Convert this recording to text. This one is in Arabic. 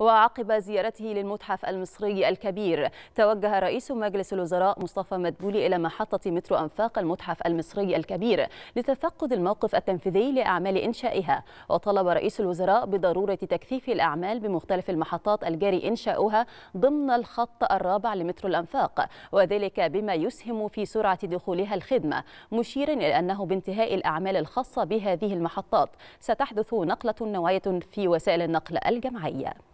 وعقب زيارته للمتحف المصري الكبير توجه رئيس مجلس الوزراء مصطفى مدبولي إلى محطة مترو أنفاق المتحف المصري الكبير لتفقد الموقف التنفيذي لأعمال إنشائها وطلب رئيس الوزراء بضرورة تكثيف الأعمال بمختلف المحطات الجاري إنشاؤها ضمن الخط الرابع لمترو الأنفاق وذلك بما يسهم في سرعة دخولها الخدمة مشيرا إلى أنه بانتهاء الأعمال الخاصة بهذه المحطات ستحدث نقلة نوعية في وسائل النقل الجمعية